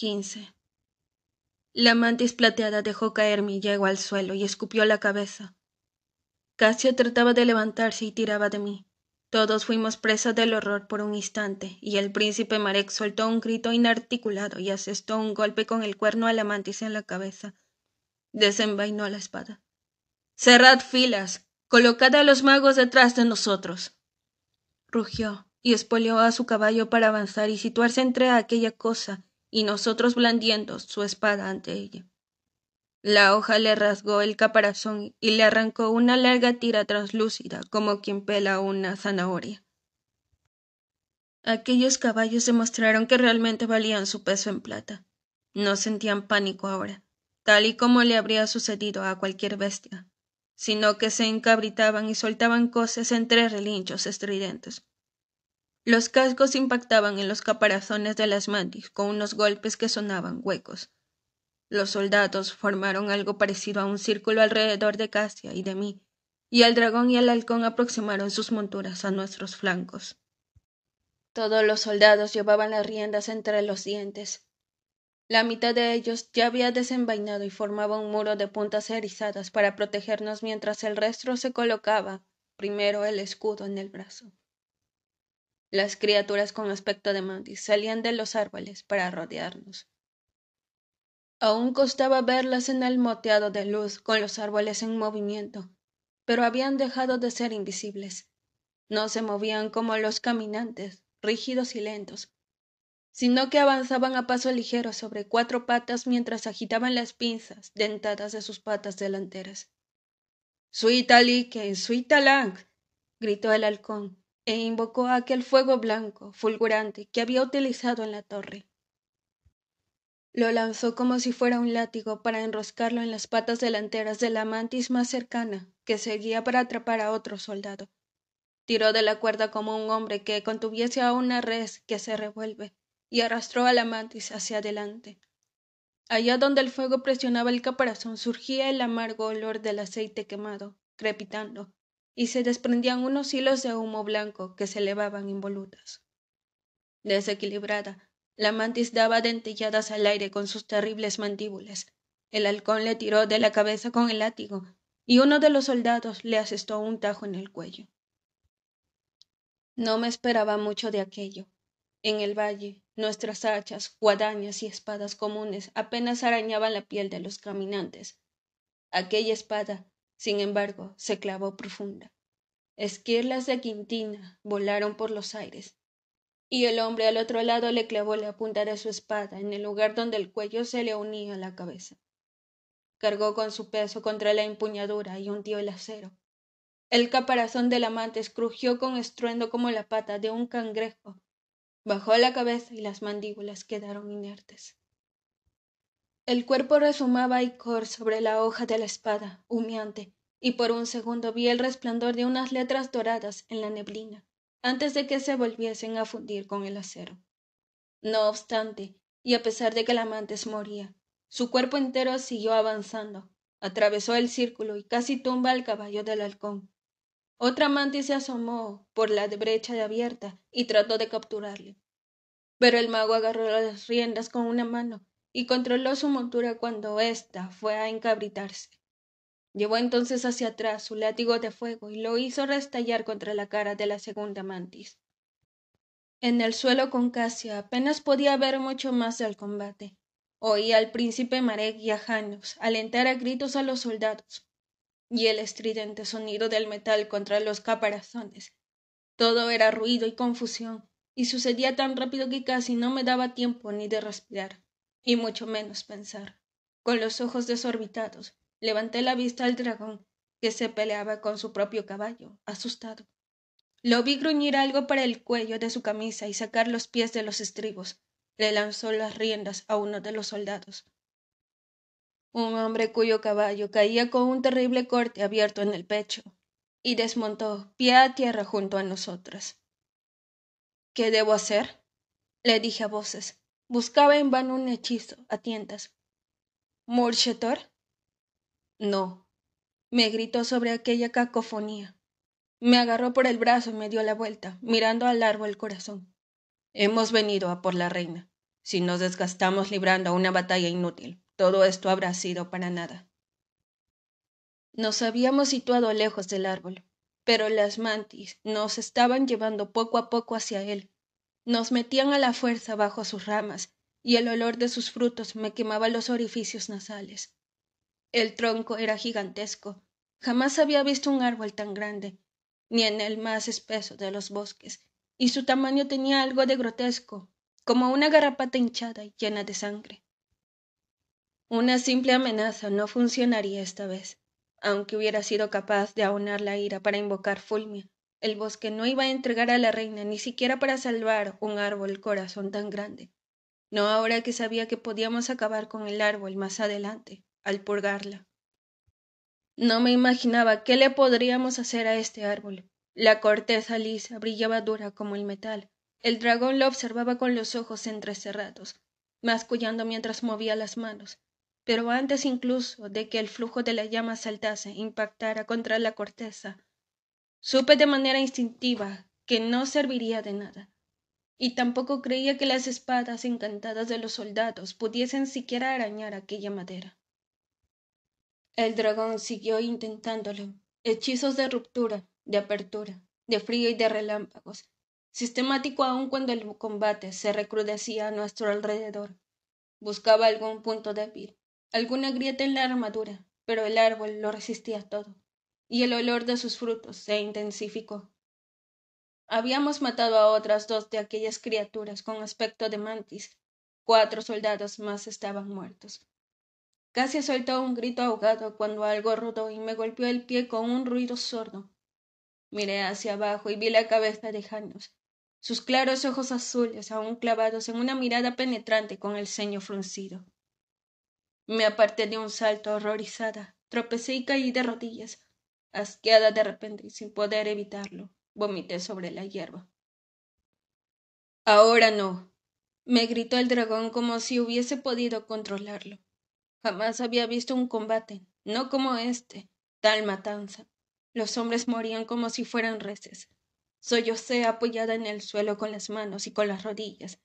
quince. La mantis plateada dejó caer mi yegua al suelo y escupió la cabeza. Casio trataba de levantarse y tiraba de mí. Todos fuimos presos del horror por un instante, y el príncipe Marek soltó un grito inarticulado y asestó un golpe con el cuerno a la mantis en la cabeza. Desenvainó la espada. Cerrad filas. Colocad a los magos detrás de nosotros. rugió, y espoleó a su caballo para avanzar y situarse entre aquella cosa y nosotros blandiendo su espada ante ella. La hoja le rasgó el caparazón y le arrancó una larga tira translúcida como quien pela una zanahoria. Aquellos caballos demostraron que realmente valían su peso en plata. No sentían pánico ahora, tal y como le habría sucedido a cualquier bestia, sino que se encabritaban y soltaban coces entre relinchos estridentes. Los cascos impactaban en los caparazones de las mantis con unos golpes que sonaban huecos. Los soldados formaron algo parecido a un círculo alrededor de Casia y de mí, y el dragón y el halcón aproximaron sus monturas a nuestros flancos. Todos los soldados llevaban las riendas entre los dientes. La mitad de ellos ya había desenvainado y formaba un muro de puntas erizadas para protegernos mientras el resto se colocaba primero el escudo en el brazo las criaturas con aspecto de mantis salían de los árboles para rodearnos. Aún costaba verlas en el moteado de luz con los árboles en movimiento, pero habían dejado de ser invisibles. No se movían como los caminantes, rígidos y lentos, sino que avanzaban a paso ligero sobre cuatro patas mientras agitaban las pinzas dentadas de sus patas delanteras. Suita suitalang, suita gritó el halcón, e invocó aquel fuego blanco, fulgurante, que había utilizado en la torre. Lo lanzó como si fuera un látigo para enroscarlo en las patas delanteras de la mantis más cercana, que seguía para atrapar a otro soldado. Tiró de la cuerda como un hombre que contuviese a una res que se revuelve, y arrastró a la mantis hacia adelante. Allá donde el fuego presionaba el caparazón surgía el amargo olor del aceite quemado, crepitando, y se desprendían unos hilos de humo blanco que se elevaban involutas. Desequilibrada, la mantis daba dentelladas al aire con sus terribles mandíbulas. El halcón le tiró de la cabeza con el látigo y uno de los soldados le asestó un tajo en el cuello. No me esperaba mucho de aquello. En el valle, nuestras hachas, guadañas y espadas comunes apenas arañaban la piel de los caminantes. Aquella espada sin embargo, se clavó profunda. Esquirlas de quintina volaron por los aires, y el hombre al otro lado le clavó la punta de su espada en el lugar donde el cuello se le unía a la cabeza. Cargó con su peso contra la empuñadura y hundió el acero. El caparazón del amante crujió con estruendo como la pata de un cangrejo. Bajó la cabeza y las mandíbulas quedaron inertes el cuerpo rezumaba icor sobre la hoja de la espada, humeante, y por un segundo vi el resplandor de unas letras doradas en la neblina, antes de que se volviesen a fundir con el acero. No obstante, y a pesar de que mantis moría, su cuerpo entero siguió avanzando, atravesó el círculo y casi tumba al caballo del halcón. Otra amante se asomó por la brecha de abierta y trató de capturarle. Pero el mago agarró las riendas con una mano y controló su montura cuando ésta fue a encabritarse. Llevó entonces hacia atrás su látigo de fuego y lo hizo restallar contra la cara de la segunda mantis. En el suelo con Casia apenas podía ver mucho más del combate. Oía al príncipe Marek y a Janos alentar a gritos a los soldados y el estridente sonido del metal contra los caparazones. Todo era ruido y confusión, y sucedía tan rápido que casi no me daba tiempo ni de respirar y mucho menos pensar. Con los ojos desorbitados, levanté la vista al dragón, que se peleaba con su propio caballo, asustado. Lo vi gruñir algo para el cuello de su camisa y sacar los pies de los estribos. Le lanzó las riendas a uno de los soldados. Un hombre cuyo caballo caía con un terrible corte abierto en el pecho, y desmontó pie a tierra junto a nosotras. ¿Qué debo hacer? le dije a voces. Buscaba en vano un hechizo, a tientas. ¿Murchetor? No, me gritó sobre aquella cacofonía. Me agarró por el brazo y me dio la vuelta, mirando al árbol el corazón. Hemos venido a por la reina. Si nos desgastamos librando una batalla inútil, todo esto habrá sido para nada. Nos habíamos situado lejos del árbol, pero las mantis nos estaban llevando poco a poco hacia él, nos metían a la fuerza bajo sus ramas y el olor de sus frutos me quemaba los orificios nasales el tronco era gigantesco jamás había visto un árbol tan grande ni en el más espeso de los bosques y su tamaño tenía algo de grotesco como una garrapata hinchada y llena de sangre una simple amenaza no funcionaría esta vez aunque hubiera sido capaz de ahonar la ira para invocar fulmia el bosque no iba a entregar a la reina ni siquiera para salvar un árbol corazón tan grande. No ahora que sabía que podíamos acabar con el árbol más adelante, al purgarla. No me imaginaba qué le podríamos hacer a este árbol. La corteza lisa brillaba dura como el metal. El dragón lo observaba con los ojos entrecerrados, mascullando mientras movía las manos. Pero antes incluso de que el flujo de la llama saltase, e impactara contra la corteza, Supe de manera instintiva que no serviría de nada, y tampoco creía que las espadas encantadas de los soldados pudiesen siquiera arañar aquella madera. El dragón siguió intentándolo. Hechizos de ruptura, de apertura, de frío y de relámpagos, sistemático aun cuando el combate se recrudecía a nuestro alrededor. Buscaba algún punto débil, alguna grieta en la armadura, pero el árbol lo resistía todo y el olor de sus frutos se intensificó. Habíamos matado a otras dos de aquellas criaturas con aspecto de mantis. Cuatro soldados más estaban muertos. Casi soltó un grito ahogado cuando algo rodó y me golpeó el pie con un ruido sordo. Miré hacia abajo y vi la cabeza de Janos, sus claros ojos azules aún clavados en una mirada penetrante con el ceño fruncido. Me aparté de un salto horrorizada, tropecé y caí de rodillas, asqueada de repente y sin poder evitarlo, vomité sobre la hierba. Ahora no, me gritó el dragón como si hubiese podido controlarlo. Jamás había visto un combate, no como este, tal matanza. Los hombres morían como si fueran reses. Sollocé apoyada en el suelo con las manos y con las rodillas.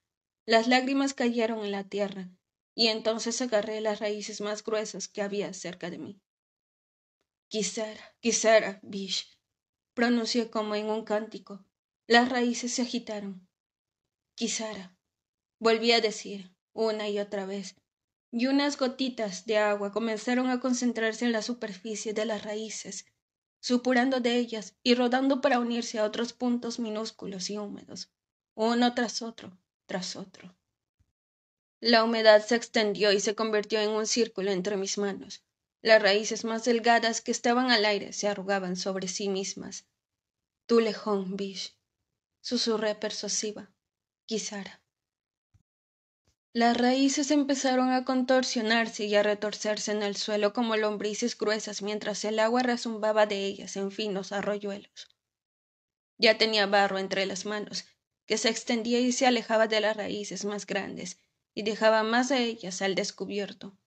Las lágrimas cayeron en la tierra, y entonces agarré las raíces más gruesas que había cerca de mí quisiera quisiera Bish, pronunció como en un cántico las raíces se agitaron quisiera volví a decir una y otra vez y unas gotitas de agua comenzaron a concentrarse en la superficie de las raíces supurando de ellas y rodando para unirse a otros puntos minúsculos y húmedos uno tras otro tras otro la humedad se extendió y se convirtió en un círculo entre mis manos las raíces más delgadas que estaban al aire se arrugaban sobre sí mismas. lejón, Bish, susurré persuasiva. quizá Las raíces empezaron a contorsionarse y a retorcerse en el suelo como lombrices gruesas mientras el agua rezumbaba de ellas en finos arroyuelos. Ya tenía barro entre las manos, que se extendía y se alejaba de las raíces más grandes y dejaba más de ellas al descubierto.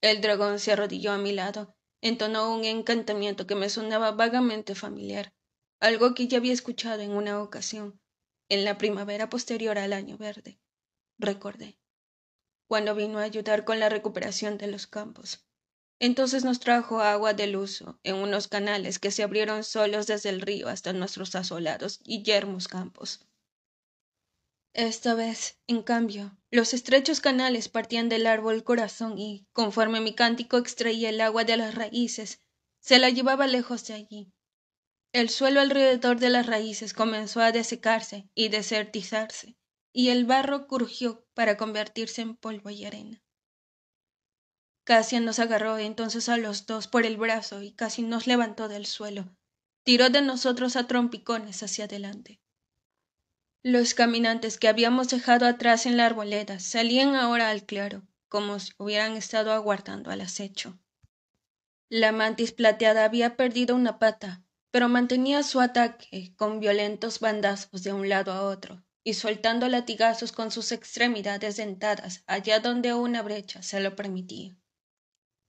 El dragón se arrodilló a mi lado, entonó un encantamiento que me sonaba vagamente familiar, algo que ya había escuchado en una ocasión, en la primavera posterior al año verde, recordé, cuando vino a ayudar con la recuperación de los campos. Entonces nos trajo agua del uso en unos canales que se abrieron solos desde el río hasta nuestros asolados y yermos campos esta vez en cambio los estrechos canales partían del árbol corazón y conforme mi cántico extraía el agua de las raíces se la llevaba lejos de allí el suelo alrededor de las raíces comenzó a desecarse y desertizarse y el barro crujió para convertirse en polvo y arena Cassian nos agarró entonces a los dos por el brazo y casi nos levantó del suelo. Tiró de nosotros a trompicones hacia adelante los caminantes que habíamos dejado atrás en la arboleda salían ahora al claro, como si hubieran estado aguardando al acecho. La mantis plateada había perdido una pata, pero mantenía su ataque con violentos bandazos de un lado a otro y soltando latigazos con sus extremidades dentadas allá donde una brecha se lo permitía.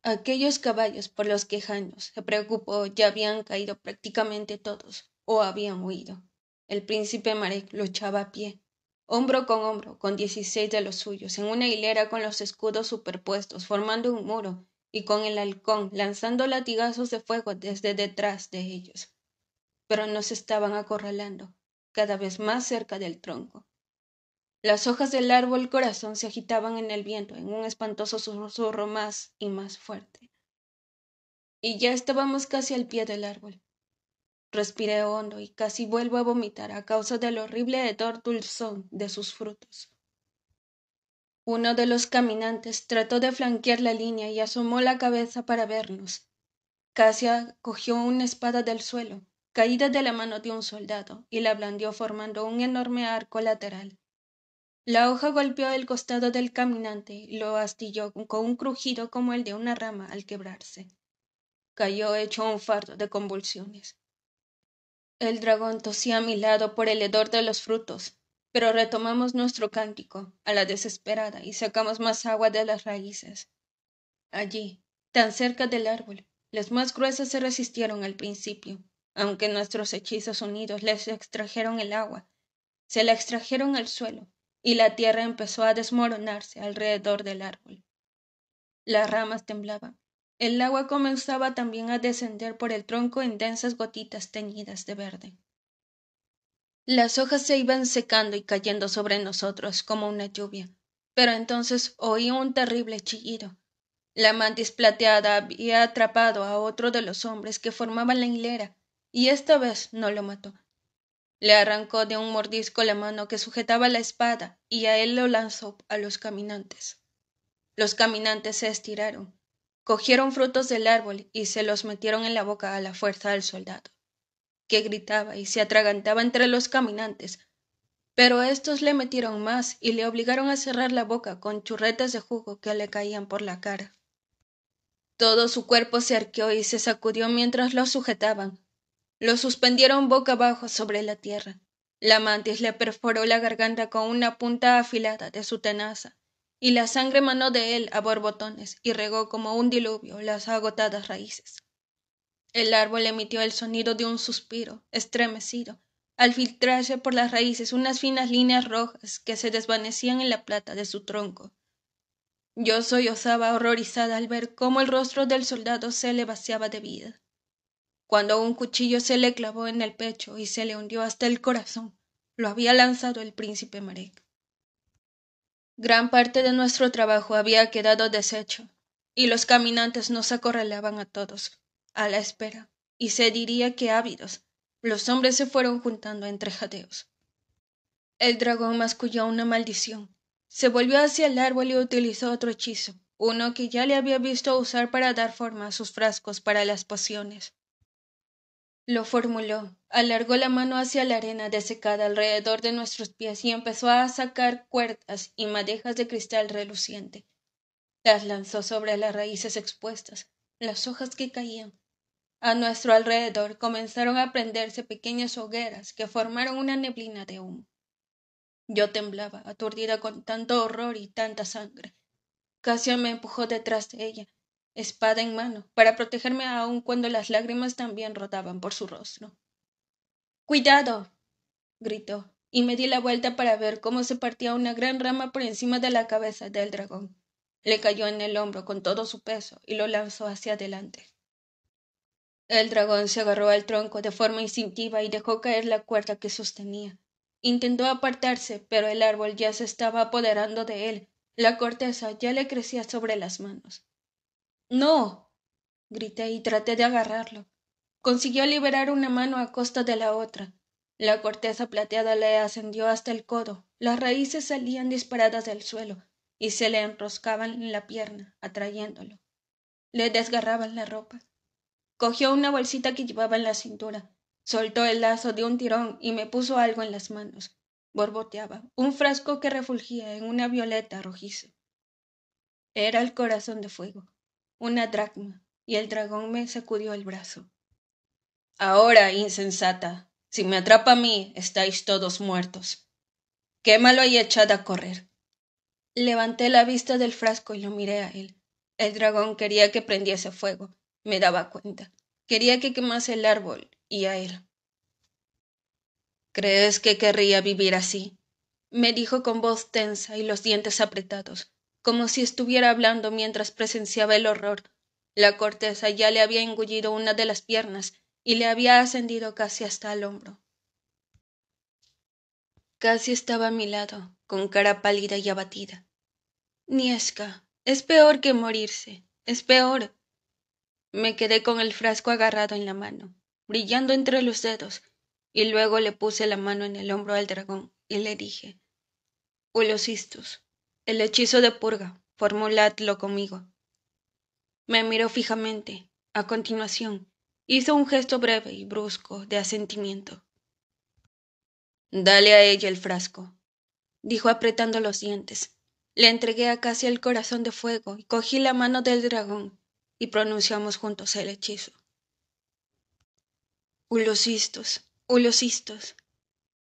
Aquellos caballos por los que se preocupó ya habían caído prácticamente todos o habían huido. El príncipe Marek luchaba a pie, hombro con hombro, con dieciséis de los suyos, en una hilera con los escudos superpuestos, formando un muro, y con el halcón, lanzando latigazos de fuego desde detrás de ellos. Pero no se estaban acorralando, cada vez más cerca del tronco. Las hojas del árbol corazón se agitaban en el viento, en un espantoso susurro más y más fuerte. Y ya estábamos casi al pie del árbol respiré hondo y casi vuelvo a vomitar a causa del horrible hedor dulzón de sus frutos. Uno de los caminantes trató de flanquear la línea y asomó la cabeza para vernos. Casia cogió una espada del suelo, caída de la mano de un soldado, y la blandió formando un enorme arco lateral. La hoja golpeó el costado del caminante y lo astilló con un crujido como el de una rama al quebrarse. Cayó hecho un fardo de convulsiones el dragón tosía a mi lado por el hedor de los frutos pero retomamos nuestro cántico a la desesperada y sacamos más agua de las raíces allí tan cerca del árbol las más gruesas se resistieron al principio aunque nuestros hechizos unidos les extrajeron el agua se la extrajeron al suelo y la tierra empezó a desmoronarse alrededor del árbol las ramas temblaban el agua comenzaba también a descender por el tronco en densas gotitas teñidas de verde. Las hojas se iban secando y cayendo sobre nosotros como una lluvia, pero entonces oí un terrible chillido. La mantis plateada había atrapado a otro de los hombres que formaban la hilera, y esta vez no lo mató. Le arrancó de un mordisco la mano que sujetaba la espada, y a él lo lanzó a los caminantes. Los caminantes se estiraron, cogieron frutos del árbol y se los metieron en la boca a la fuerza del soldado, que gritaba y se atragantaba entre los caminantes, pero estos le metieron más y le obligaron a cerrar la boca con churretas de jugo que le caían por la cara. Todo su cuerpo se arqueó y se sacudió mientras lo sujetaban. Lo suspendieron boca abajo sobre la tierra. La mantis le perforó la garganta con una punta afilada de su tenaza y la sangre manó de él a borbotones y regó como un diluvio las agotadas raíces. El árbol emitió el sonido de un suspiro, estremecido, al filtrarse por las raíces unas finas líneas rojas que se desvanecían en la plata de su tronco. Yo sollozaba horrorizada al ver cómo el rostro del soldado se le vaciaba de vida. Cuando un cuchillo se le clavó en el pecho y se le hundió hasta el corazón, lo había lanzado el príncipe Marek gran parte de nuestro trabajo había quedado deshecho, y los caminantes nos acorralaban a todos, a la espera, y se diría que ávidos. Los hombres se fueron juntando entre jadeos. El dragón masculló una maldición. Se volvió hacia el árbol y utilizó otro hechizo, uno que ya le había visto usar para dar forma a sus frascos para las pociones lo formuló alargó la mano hacia la arena desecada alrededor de nuestros pies y empezó a sacar cuerdas y madejas de cristal reluciente las lanzó sobre las raíces expuestas las hojas que caían a nuestro alrededor comenzaron a prenderse pequeñas hogueras que formaron una neblina de humo. Yo temblaba, aturdida con tanto horror y tanta sangre. Casi me empujó detrás de ella, espada en mano, para protegerme aun cuando las lágrimas también rodaban por su rostro. Cuidado. gritó, y me di la vuelta para ver cómo se partía una gran rama por encima de la cabeza del dragón. Le cayó en el hombro con todo su peso y lo lanzó hacia adelante. El dragón se agarró al tronco de forma instintiva y dejó caer la cuerda que sostenía. Intentó apartarse, pero el árbol ya se estaba apoderando de él. La corteza ya le crecía sobre las manos no grité y traté de agarrarlo consiguió liberar una mano a costa de la otra la corteza plateada le ascendió hasta el codo las raíces salían disparadas del suelo y se le enroscaban en la pierna atrayéndolo le desgarraban la ropa cogió una bolsita que llevaba en la cintura soltó el lazo de un tirón y me puso algo en las manos borboteaba un frasco que refulgía en una violeta rojiza era el corazón de fuego una dracma, y el dragón me sacudió el brazo. Ahora, insensata, si me atrapa a mí, estáis todos muertos. Quémalo y echad a correr. Levanté la vista del frasco y lo miré a él. El dragón quería que prendiese fuego, me daba cuenta. Quería que quemase el árbol y a él. ¿Crees que querría vivir así? me dijo con voz tensa y los dientes apretados como si estuviera hablando mientras presenciaba el horror. La corteza ya le había engullido una de las piernas y le había ascendido casi hasta el hombro. Casi estaba a mi lado, con cara pálida y abatida. Niesca, es peor que morirse, es peor. Me quedé con el frasco agarrado en la mano, brillando entre los dedos, y luego le puse la mano en el hombro al dragón y le dije: Polocistus, el hechizo de purga. Formuladlo conmigo. Me miró fijamente. A continuación, hizo un gesto breve y brusco de asentimiento. Dale a ella el frasco, dijo apretando los dientes. Le entregué a casi el corazón de fuego y cogí la mano del dragón y pronunciamos juntos el hechizo. ulosistos ulosistos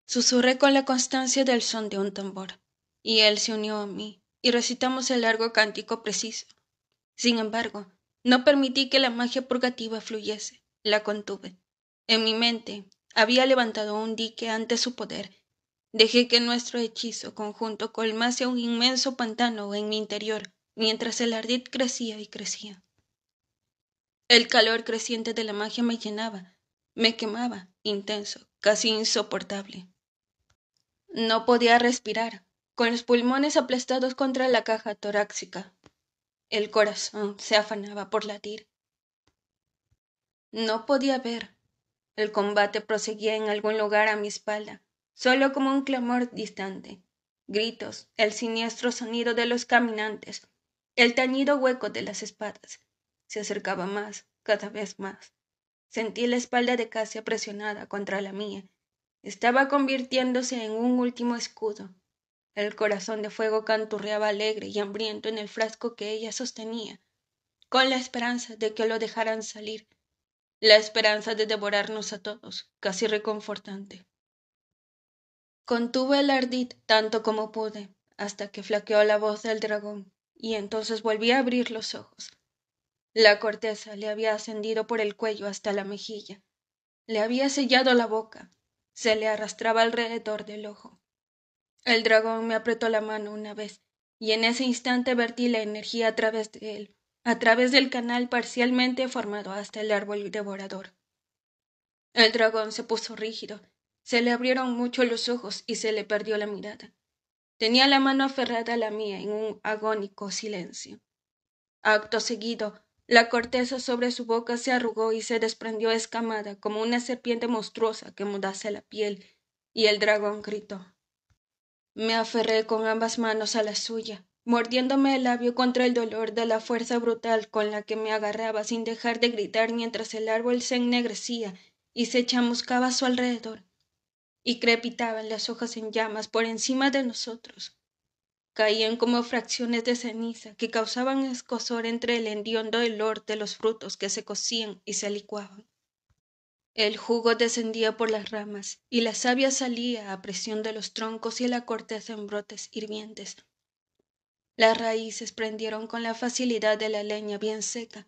susurré con la constancia del son de un tambor y él se unió a mí, y recitamos el largo cántico preciso. Sin embargo, no permití que la magia purgativa fluyese, la contuve. En mi mente había levantado un dique ante su poder. Dejé que nuestro hechizo conjunto colmase un inmenso pantano en mi interior, mientras el ardid crecía y crecía. El calor creciente de la magia me llenaba, me quemaba, intenso, casi insoportable. No podía respirar, con los pulmones aplastados contra la caja torácica. El corazón se afanaba por latir. No podía ver. El combate proseguía en algún lugar a mi espalda, solo como un clamor distante. Gritos, el siniestro sonido de los caminantes, el tañido hueco de las espadas. Se acercaba más, cada vez más. Sentí la espalda de Casia presionada contra la mía. Estaba convirtiéndose en un último escudo, el corazón de fuego canturreaba alegre y hambriento en el frasco que ella sostenía con la esperanza de que lo dejaran salir la esperanza de devorarnos a todos casi reconfortante contuve el ardid tanto como pude hasta que flaqueó la voz del dragón y entonces volví a abrir los ojos la corteza le había ascendido por el cuello hasta la mejilla le había sellado la boca se le arrastraba alrededor del ojo el dragón me apretó la mano una vez, y en ese instante vertí la energía a través de él, a través del canal parcialmente formado hasta el árbol devorador. El dragón se puso rígido, se le abrieron mucho los ojos y se le perdió la mirada. Tenía la mano aferrada a la mía en un agónico silencio. Acto seguido, la corteza sobre su boca se arrugó y se desprendió escamada como una serpiente monstruosa que mudase la piel, y el dragón gritó me aferré con ambas manos a la suya mordiéndome el labio contra el dolor de la fuerza brutal con la que me agarraba sin dejar de gritar mientras el árbol se ennegrecía y se chamuscaba a su alrededor y crepitaban las hojas en llamas por encima de nosotros caían como fracciones de ceniza que causaban escozor entre el hendiondo olor de los frutos que se cocían y se licuaban el jugo descendía por las ramas y la savia salía a presión de los troncos y la corteza en brotes hirvientes. Las raíces prendieron con la facilidad de la leña bien seca.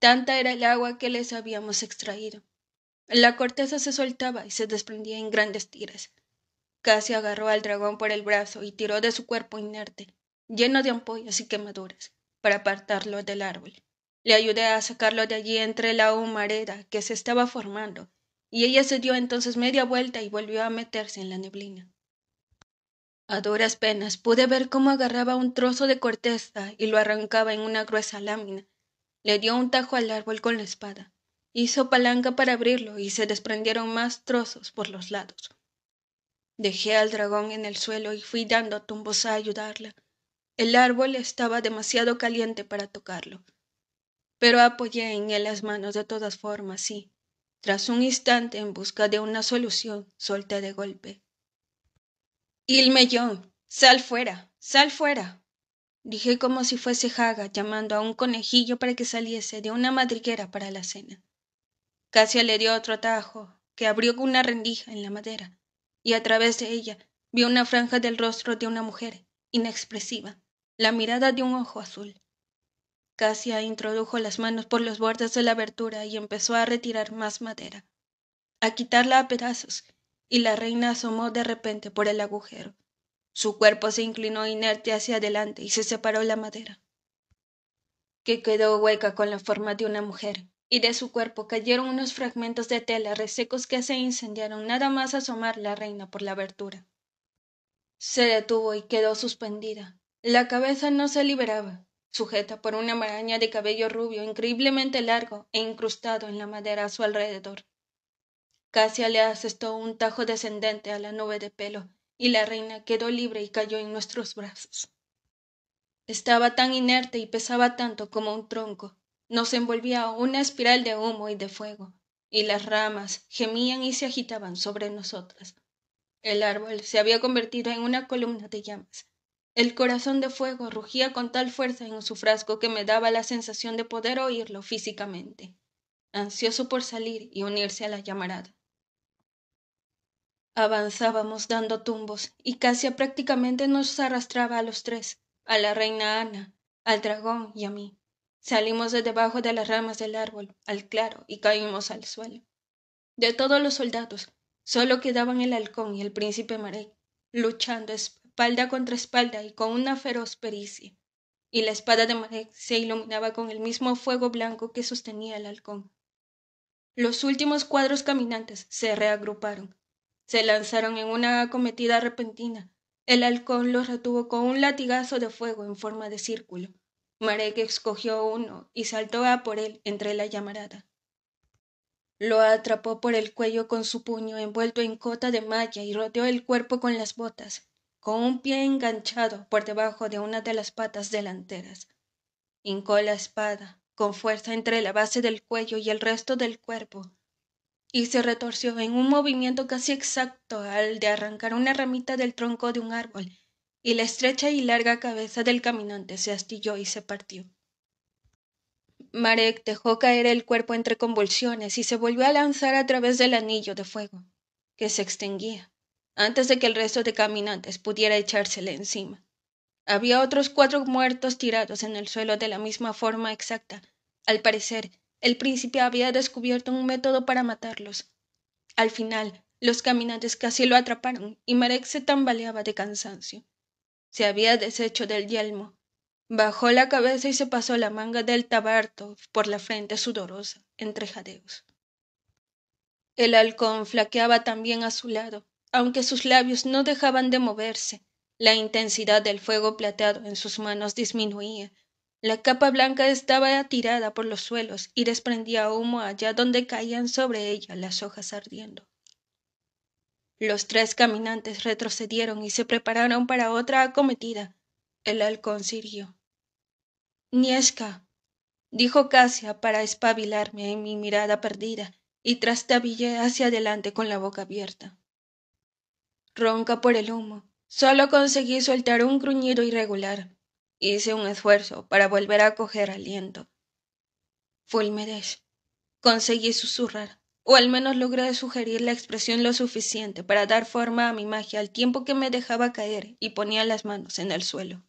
Tanta era el agua que les habíamos extraído. La corteza se soltaba y se desprendía en grandes tiras. Casi agarró al dragón por el brazo y tiró de su cuerpo inerte, lleno de ampollas y quemaduras, para apartarlo del árbol. Le ayudé a sacarlo de allí entre la humareda que se estaba formando, y ella se dio entonces media vuelta y volvió a meterse en la neblina. A duras penas pude ver cómo agarraba un trozo de corteza y lo arrancaba en una gruesa lámina. Le dio un tajo al árbol con la espada. Hizo palanca para abrirlo y se desprendieron más trozos por los lados. Dejé al dragón en el suelo y fui dando tumbos a ayudarla. El árbol estaba demasiado caliente para tocarlo pero apoyé en él las manos de todas formas y, tras un instante en busca de una solución, solté de golpe. Ilmellón, sal fuera, sal fuera. Dije como si fuese jaga llamando a un conejillo para que saliese de una madriguera para la cena. Casia le dio otro atajo, que abrió una rendija en la madera, y a través de ella vio una franja del rostro de una mujer, inexpresiva, la mirada de un ojo azul. Casia introdujo las manos por los bordes de la abertura y empezó a retirar más madera, a quitarla a pedazos, y la reina asomó de repente por el agujero. Su cuerpo se inclinó inerte hacia adelante y se separó la madera, que quedó hueca con la forma de una mujer, y de su cuerpo cayeron unos fragmentos de tela resecos que se incendiaron nada más asomar la reina por la abertura. Se detuvo y quedó suspendida. La cabeza no se liberaba, sujeta por una maraña de cabello rubio increíblemente largo e incrustado en la madera a su alrededor. Casia le asestó un tajo descendente a la nube de pelo, y la reina quedó libre y cayó en nuestros brazos. Estaba tan inerte y pesaba tanto como un tronco. Nos envolvía una espiral de humo y de fuego, y las ramas gemían y se agitaban sobre nosotras. El árbol se había convertido en una columna de llamas, el corazón de fuego rugía con tal fuerza en su frasco que me daba la sensación de poder oírlo físicamente, ansioso por salir y unirse a la llamarada. Avanzábamos dando tumbos y casi prácticamente nos arrastraba a los tres, a la reina Ana, al dragón y a mí. Salimos de debajo de las ramas del árbol, al claro, y caímos al suelo. De todos los soldados, solo quedaban el halcón y el príncipe Marek, luchando espalda contra espalda y con una feroz pericia y la espada de Marek se iluminaba con el mismo fuego blanco que sostenía el halcón. Los últimos cuadros caminantes se reagruparon, se lanzaron en una acometida repentina. El halcón los retuvo con un latigazo de fuego en forma de círculo. Marek escogió uno y saltó a por él entre la llamarada. Lo atrapó por el cuello con su puño envuelto en cota de malla y rodeó el cuerpo con las botas con un pie enganchado por debajo de una de las patas delanteras hincó la espada con fuerza entre la base del cuello y el resto del cuerpo y se retorció en un movimiento casi exacto al de arrancar una ramita del tronco de un árbol y la estrecha y larga cabeza del caminante se astilló y se partió. Marek dejó caer el cuerpo entre convulsiones y se volvió a lanzar a través del anillo de fuego, que se extinguía antes de que el resto de caminantes pudiera echársele encima. Había otros cuatro muertos tirados en el suelo de la misma forma exacta. Al parecer, el príncipe había descubierto un método para matarlos. Al final, los caminantes casi lo atraparon y Marek se tambaleaba de cansancio. Se había deshecho del yelmo. Bajó la cabeza y se pasó la manga del tabarto por la frente sudorosa, entre jadeos. El halcón flaqueaba también a su lado, aunque sus labios no dejaban de moverse la intensidad del fuego plateado en sus manos disminuía la capa blanca estaba tirada por los suelos y desprendía humo allá donde caían sobre ella las hojas ardiendo los tres caminantes retrocedieron y se prepararon para otra acometida el halcón sirvió. niesca dijo casia para espabilarme en mi mirada perdida y trastabillé hacia adelante con la boca abierta ronca por el humo. Solo conseguí soltar un gruñido irregular. Hice un esfuerzo para volver a coger aliento. merech Conseguí susurrar, o al menos logré sugerir la expresión lo suficiente para dar forma a mi magia al tiempo que me dejaba caer y ponía las manos en el suelo.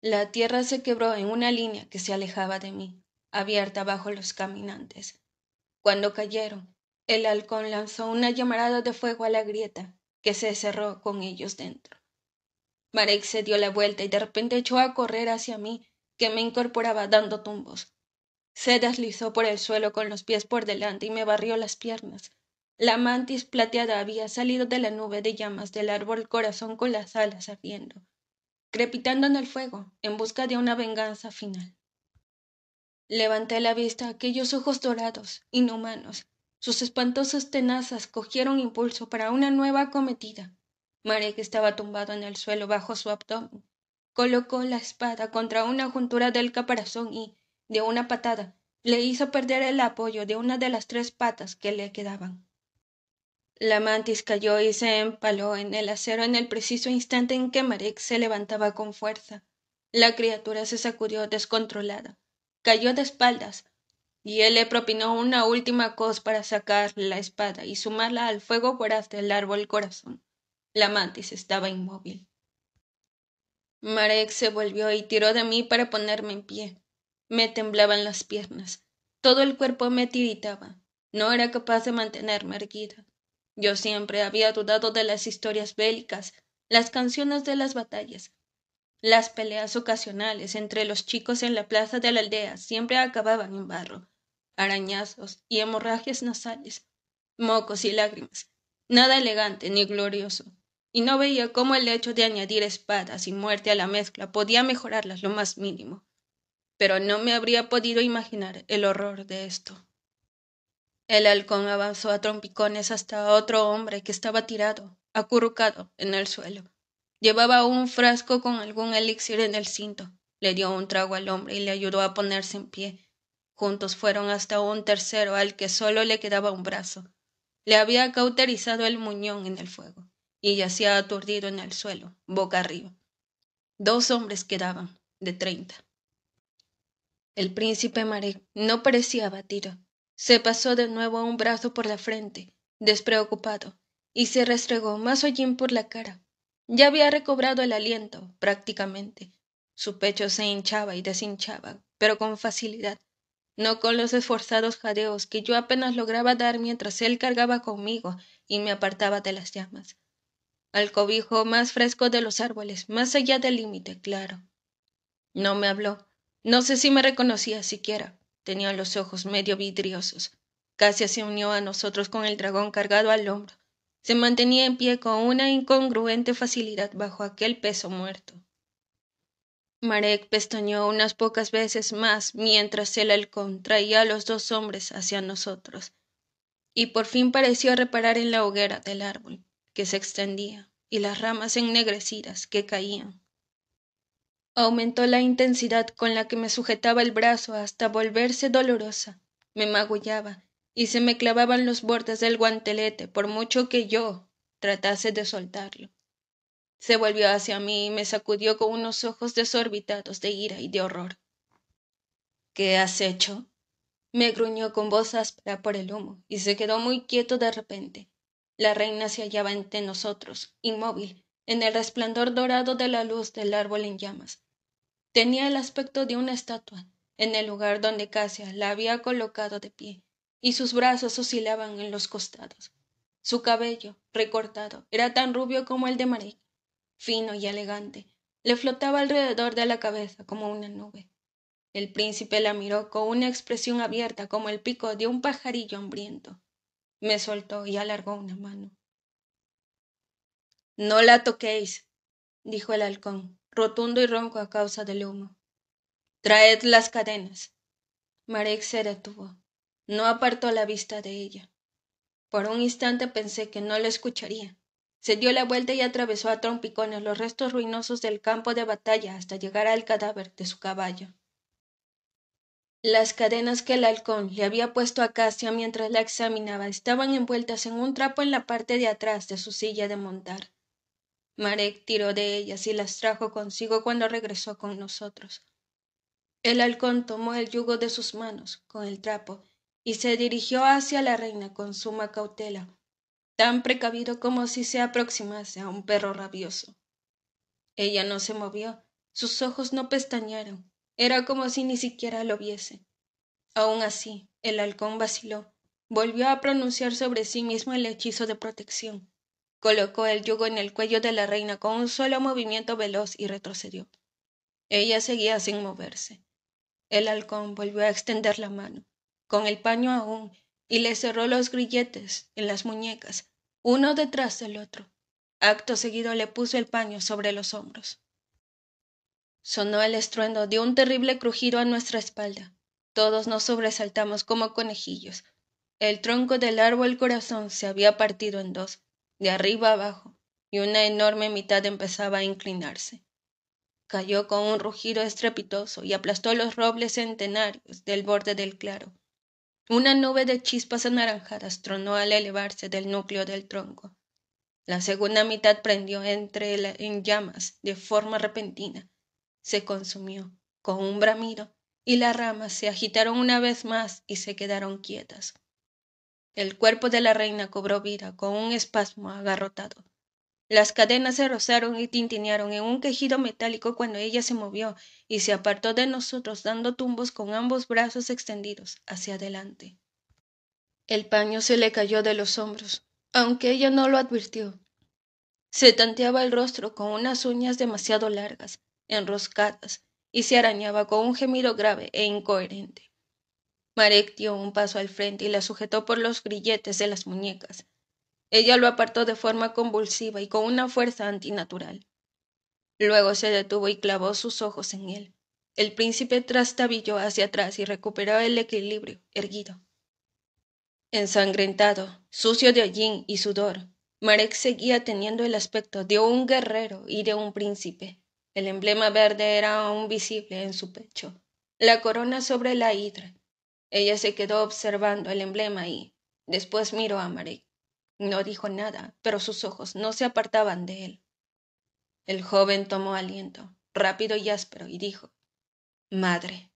La tierra se quebró en una línea que se alejaba de mí, abierta bajo los caminantes. Cuando cayeron, el halcón lanzó una llamarada de fuego a la grieta que se cerró con ellos dentro. Marek se dio la vuelta y de repente echó a correr hacia mí, que me incorporaba dando tumbos. Se deslizó por el suelo con los pies por delante y me barrió las piernas. La mantis plateada había salido de la nube de llamas del árbol corazón con las alas ardiendo, crepitando en el fuego, en busca de una venganza final. Levanté la vista a aquellos ojos dorados, inhumanos, sus espantosas tenazas cogieron impulso para una nueva acometida Marek estaba tumbado en el suelo bajo su abdomen colocó la espada contra una juntura del caparazón y de una patada le hizo perder el apoyo de una de las tres patas que le quedaban la mantis cayó y se empaló en el acero en el preciso instante en que marek se levantaba con fuerza la criatura se sacudió descontrolada cayó de espaldas y él le propinó una última cos para sacar la espada y sumarla al fuego voraz del árbol corazón. La mantis estaba inmóvil. Marek se volvió y tiró de mí para ponerme en pie. Me temblaban las piernas. Todo el cuerpo me tiritaba. No era capaz de mantenerme erguida. Yo siempre había dudado de las historias bélicas, las canciones de las batallas, las peleas ocasionales entre los chicos en la plaza de la aldea siempre acababan en barro, arañazos y hemorragias nasales, mocos y lágrimas. Nada elegante ni glorioso. Y no veía cómo el hecho de añadir espadas y muerte a la mezcla podía mejorarlas lo más mínimo. Pero no me habría podido imaginar el horror de esto. El halcón avanzó a trompicones hasta otro hombre que estaba tirado, acurrucado, en el suelo. Llevaba un frasco con algún elixir en el cinto. Le dio un trago al hombre y le ayudó a ponerse en pie juntos fueron hasta un tercero al que solo le quedaba un brazo le había cauterizado el muñón en el fuego y yacía aturdido en el suelo boca arriba dos hombres quedaban de treinta el príncipe marek no parecía abatido se pasó de nuevo un brazo por la frente despreocupado y se restregó más hollín por la cara ya había recobrado el aliento prácticamente su pecho se hinchaba y deshinchaba pero con facilidad no con los esforzados jadeos que yo apenas lograba dar mientras él cargaba conmigo y me apartaba de las llamas. Al cobijo más fresco de los árboles, más allá del límite, claro. No me habló. No sé si me reconocía siquiera. Tenía los ojos medio vidriosos. Casi se unió a nosotros con el dragón cargado al hombro. Se mantenía en pie con una incongruente facilidad bajo aquel peso muerto. Marek pestañeó unas pocas veces más mientras el halcón traía a los dos hombres hacia nosotros, y por fin pareció reparar en la hoguera del árbol, que se extendía, y las ramas ennegrecidas que caían. Aumentó la intensidad con la que me sujetaba el brazo hasta volverse dolorosa. Me magullaba, y se me clavaban los bordes del guantelete por mucho que yo tratase de soltarlo se volvió hacia mí y me sacudió con unos ojos desorbitados de ira y de horror. ¿Qué has hecho? me gruñó con voz áspera por el humo, y se quedó muy quieto de repente. La reina se hallaba entre nosotros, inmóvil, en el resplandor dorado de la luz del árbol en llamas. Tenía el aspecto de una estatua, en el lugar donde Casia la había colocado de pie, y sus brazos oscilaban en los costados. Su cabello, recortado, era tan rubio como el de Marek fino y elegante, le flotaba alrededor de la cabeza como una nube. El príncipe la miró con una expresión abierta como el pico de un pajarillo hambriento. Me soltó y alargó una mano. No la toquéis, dijo el halcón, rotundo y ronco a causa del humo. Traed las cadenas. Marek se detuvo. No apartó la vista de ella. Por un instante pensé que no lo escucharía se dio la vuelta y atravesó a trompicones los restos ruinosos del campo de batalla hasta llegar al cadáver de su caballo. Las cadenas que el halcón le había puesto a Casia mientras la examinaba estaban envueltas en un trapo en la parte de atrás de su silla de montar. Marek tiró de ellas y las trajo consigo cuando regresó con nosotros. El halcón tomó el yugo de sus manos con el trapo y se dirigió hacia la reina con suma cautela, tan precavido como si se aproximase a un perro rabioso. Ella no se movió, sus ojos no pestañaron. era como si ni siquiera lo viese. Aun así, el halcón vaciló, volvió a pronunciar sobre sí mismo el hechizo de protección, colocó el yugo en el cuello de la reina con un solo movimiento veloz y retrocedió. Ella seguía sin moverse. El halcón volvió a extender la mano. Con el paño aún, y le cerró los grilletes en las muñecas, uno detrás del otro. Acto seguido le puso el paño sobre los hombros. Sonó el estruendo de un terrible crujido a nuestra espalda. Todos nos sobresaltamos como conejillos. El tronco del árbol corazón se había partido en dos, de arriba abajo, y una enorme mitad empezaba a inclinarse. Cayó con un rugido estrepitoso y aplastó los robles centenarios del borde del claro una nube de chispas anaranjadas tronó al elevarse del núcleo del tronco. La segunda mitad prendió entre en llamas de forma repentina. Se consumió con un bramido y las ramas se agitaron una vez más y se quedaron quietas. El cuerpo de la reina cobró vida con un espasmo agarrotado las cadenas se rozaron y tintinearon en un quejido metálico cuando ella se movió y se apartó de nosotros dando tumbos con ambos brazos extendidos hacia adelante. El paño se le cayó de los hombros, aunque ella no lo advirtió. Se tanteaba el rostro con unas uñas demasiado largas, enroscadas, y se arañaba con un gemido grave e incoherente. Marek dio un paso al frente y la sujetó por los grilletes de las muñecas. Ella lo apartó de forma convulsiva y con una fuerza antinatural. Luego se detuvo y clavó sus ojos en él. El príncipe trastabilló hacia atrás y recuperó el equilibrio, erguido. Ensangrentado, sucio de hollín y sudor, Marek seguía teniendo el aspecto de un guerrero y de un príncipe. El emblema verde era aún visible en su pecho, la corona sobre la hidra. Ella se quedó observando el emblema y después miró a Marek. No dijo nada, pero sus ojos no se apartaban de él. El joven tomó aliento, rápido y áspero, y dijo Madre.